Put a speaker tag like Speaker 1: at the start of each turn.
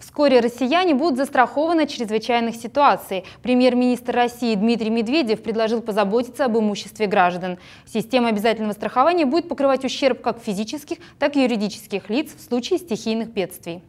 Speaker 1: Вскоре россияне будут застрахованы от чрезвычайных ситуаций. Премьер-министр России Дмитрий Медведев предложил позаботиться об имуществе граждан. Система обязательного страхования будет покрывать ущерб как физических, так и юридических лиц в случае стихийных бедствий.